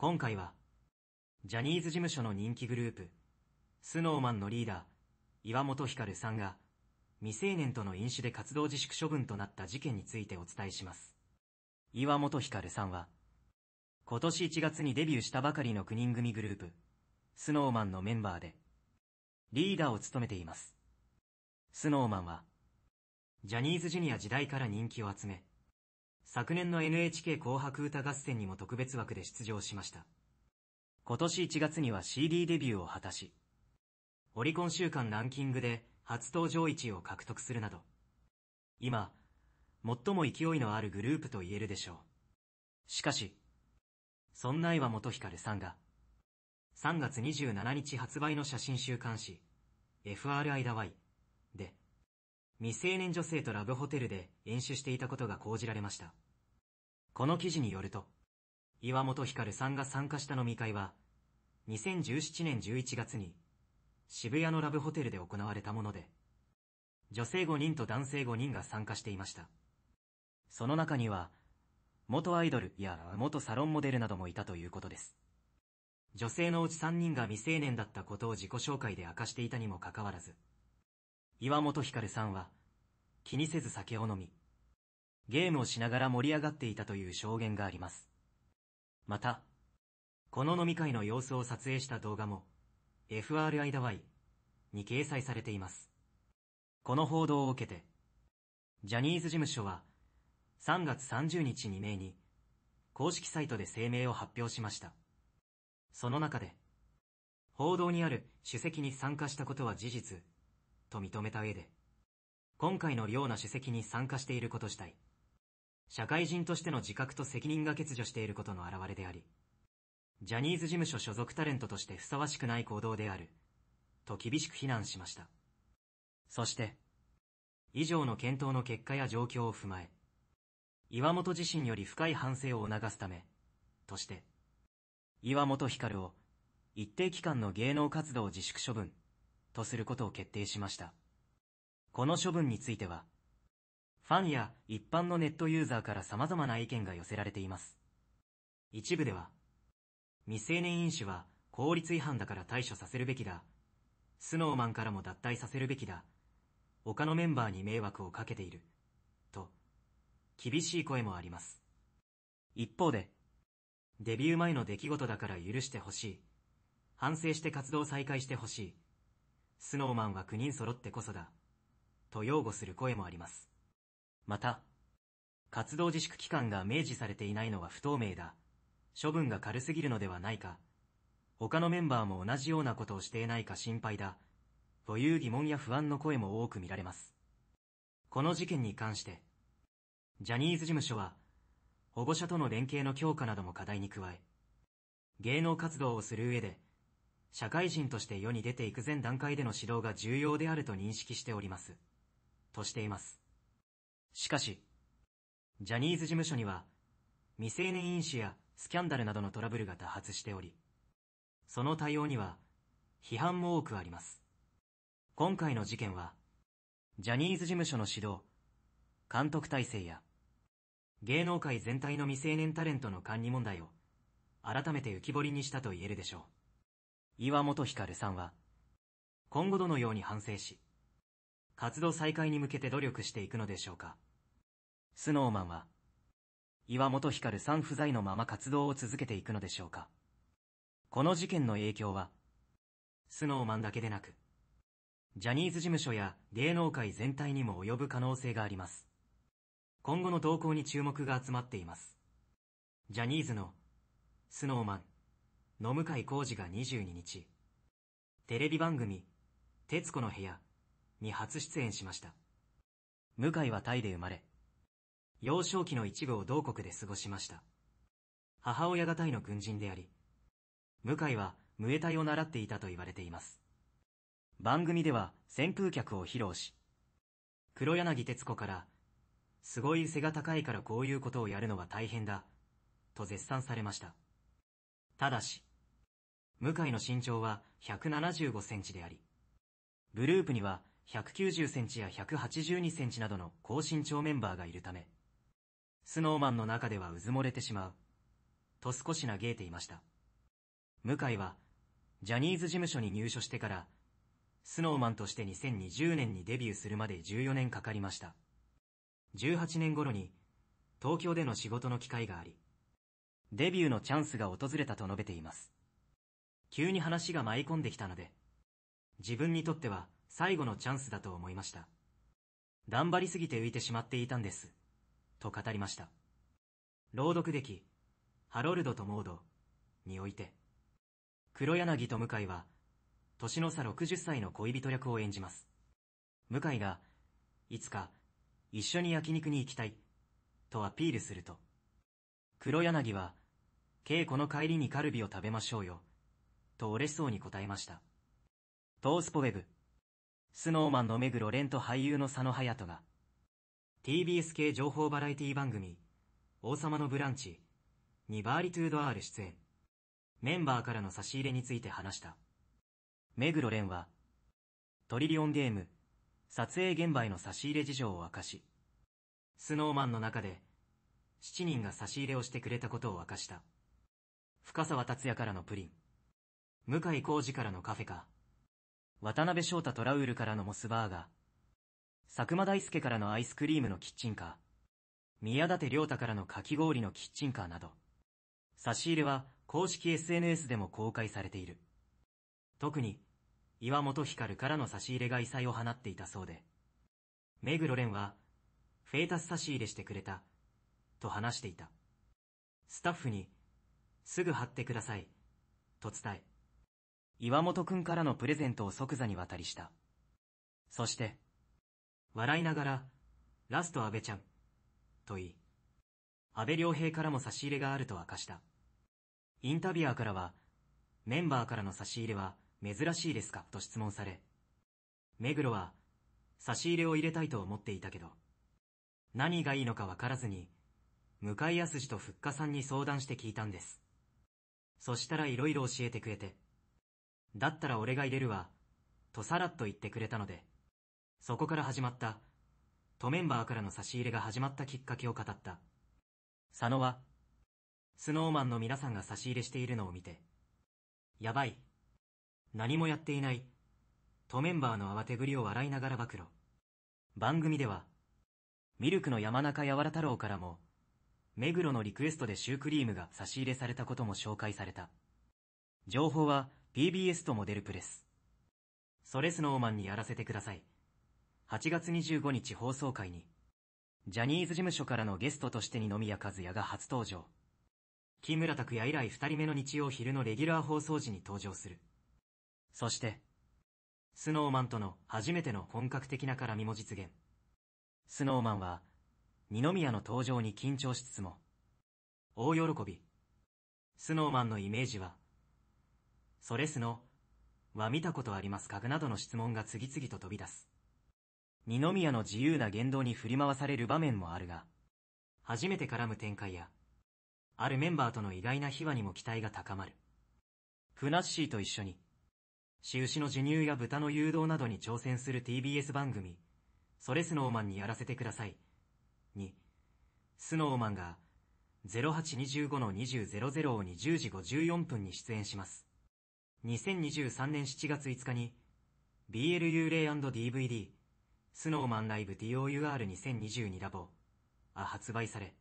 今回は、ジャニーズ事務所の人気グループ、スノーマンのリーダー、岩本光さんが、未成年との飲酒で活動自粛処分となった事件についてお伝えします。岩本光さんは、今年1月にデビューしたばかりの9人組グループ、スノーマンのメンバーで、リーダーを務めています。スノーマンは、ジャニーズジュニア時代から人気を集め、昨年の NHK 紅白歌合戦にも特別枠で出場しました。今年1月には CD デビューを果たし、オリコン週間ランキングで初登場1位を獲得するなど、今、最も勢いのあるグループと言えるでしょう。しかし、そんな岩本光さんが、3月27日発売の写真週刊誌、FRIWY で、未成年女性とラブホテルで演習していたことが報じられました。この記事によると、岩本光さんが参加した飲み会は、2017年11月に、渋谷のラブホテルで行われたもので、女性5人と男性5人が参加していました。その中には、元アイドルや元サロンモデルなどもいたということです。女性のうち3人が未成年だったことを自己紹介で明かしていたにもかかわらず、岩本光さんは、気にせず酒を飲み、ゲームをしながら盛り上がっていたという証言があります。また、この飲み会の様子を撮影した動画も、FRI ダワに掲載されています。この報道を受けて、ジャニーズ事務所は、3月30日未明に、公式サイトで声明を発表しました。その中で、報道にある主席に参加したことは事実と認めた上で、今回のような主席に参加していること自体、社会人としての自覚と責任が欠如していることの表れであり、ジャニーズ事務所所属タレントとしてふさわしくない行動である、と厳しく非難しました。そして、以上の検討の結果や状況を踏まえ、岩本自身より深い反省を促すため、として、岩本光を一定期間の芸能活動自粛処分とすることを決定しました。この処分については、ファンや一般のネットユーザーから様々な意見が寄せられています。一部では、未成年飲酒は法律違反だから対処させるべきだ。スノーマンからも脱退させるべきだ。他のメンバーに迷惑をかけている。と、厳しい声もあります。一方で、デビュー前の出来事だから許してほしい。反省して活動再開してほしい。スノーマンは9人揃ってこそだ、と擁護する声もあります。また、活動自粛期間が明示されていないのは不透明だ、処分が軽すぎるのではないか、他のメンバーも同じようなことをしていないか心配だ、という疑問や不安の声も多く見られます。この事件に関して、ジャニーズ事務所は、保護者との連携の強化なども課題に加え、芸能活動をする上で、社会人として世に出ていく前段階での指導が重要であると認識しております。としています。しかし、ジャニーズ事務所には、未成年飲酒やスキャンダルなどのトラブルが多発しており、その対応には、批判も多くあります。今回の事件は、ジャニーズ事務所の指導、監督体制や、芸能界全体の未成年タレントの管理問題を、改めて浮き彫りにしたと言えるでしょう。岩本光さんは、今後どのように反省し、活動再開に向けて努力していくのでしょうか。スノーマンは、岩本光さん不在のまま活動を続けていくのでしょうか。この事件の影響は、スノーマンだけでなく、ジャニーズ事務所や芸能界全体にも及ぶ可能性があります。今後の動向に注目が集まっています。ジャニーズの、スノーマン、野向井浩二が22日、テレビ番組、徹子の部屋に初出演しました。向井はタイで生まれ、幼少期の一部を同国で過ごしました。母親がタイの軍人であり、向井はムエタイを習っていたと言われています。番組では旋風客を披露し、黒柳徹子から、すごい背が高いからこういうことをやるのは大変だ、と絶賛されました。ただし、向井の身長は175センチであり、グループには190センチや182センチなどの高身長メンバーがいるため、スノーマンの中ではうずもれてしまう、と少し嘆いていました。向井は、ジャニーズ事務所に入所してから、スノーマンとして2020年にデビューするまで14年かかりました。18年頃に、東京での仕事の機会があり、デビューのチャンスが訪れたと述べています。急に話が舞い込んできたので、自分にとっては最後のチャンスだと思いました。頑張りすぎて浮いてしまっていたんです。と語りました。朗読劇、ハロルドとモードにおいて、黒柳と向井は、年の差60歳の恋人役を演じます。向井が、いつか、一緒に焼肉に行きたい、とアピールすると、黒柳は、稽古の帰りにカルビを食べましょうよ、と嬉しそうに答えました。トースポウェブ。スノーマンの目黒蓮と俳優の佐野隼人が、TBS 系情報バラエティ番組、王様のブランチ、にバーリトゥードアール出演。メンバーからの差し入れについて話した。目黒蓮は、トリリオンゲーム、撮影現場への差し入れ事情を明かし、スノーマンの中で、7人が差し入れをしてくれたことを明かした。深沢達也からのプリン。向井浩二からのカフェか。渡辺翔太とラウールからのモスバーガー。佐久間大介からのアイスクリームのキッチンカー。宮舘良太からのかき氷のキッチンカーなど。差し入れは公式 SNS でも公開されている。特に、岩本光からの差し入れが異彩を放っていたそうで。目黒蓮は、フェータス差し入れしてくれた、と話していた。スタッフに、すぐ貼ってください、と伝え、岩本くんからのプレゼントを即座に渡りした。そして、笑いながら、ラスト安倍ちゃん、と言い、安倍良平からも差し入れがあると明かした。インタビュアーからは、メンバーからの差し入れは珍しいですかと質問され、目黒は、差し入れを入れたいと思っていたけど、何がいいのかわからずに、向井康とふっかさんに相談して聞いたんです。そしたら色々教えてくれて、だったら俺が入れるわ、とさらっと言ってくれたので、そこから始まった、とメンバーからの差し入れが始まったきっかけを語った。佐野は、スノーマンの皆さんが差し入れしているのを見て、やばい。何もやっていない。とメンバーの慌てぶりを笑いながら暴露。番組では、ミルクの山中柔太郎からも、目黒のリクエストでシュークリームが差し入れされたことも紹介された。情報は、PBS とモデルプレス。それスノーマンにやらせてください。8月25日放送会に、ジャニーズ事務所からのゲストとして二宮和也が初登場。木村拓也以来二人目の日曜昼のレギュラー放送時に登場する。そして、スノーマンとの初めての本格的な絡みも実現。スノーマンは、二宮の登場に緊張しつつも、大喜び。スノーマンのイメージは、ソレスの、は見たことありますかなどの質問が次々と飛び出す。二宮の自由な言動に振り回される場面もあるが、初めて絡む展開や、あるメンバーとの意外な秘話にも期待が高まる。ふなっしーと一緒に、牛牛の授乳や豚の誘導などに挑戦する TBS 番組、ソレスノーマンにやらせてください。に、スノーマンが、0825-2000を20時54分に出演します。2023年7月5日に、BL 幽霊 &DVD、スノーマンライブ DOUR2022 ラボ、あ発売され、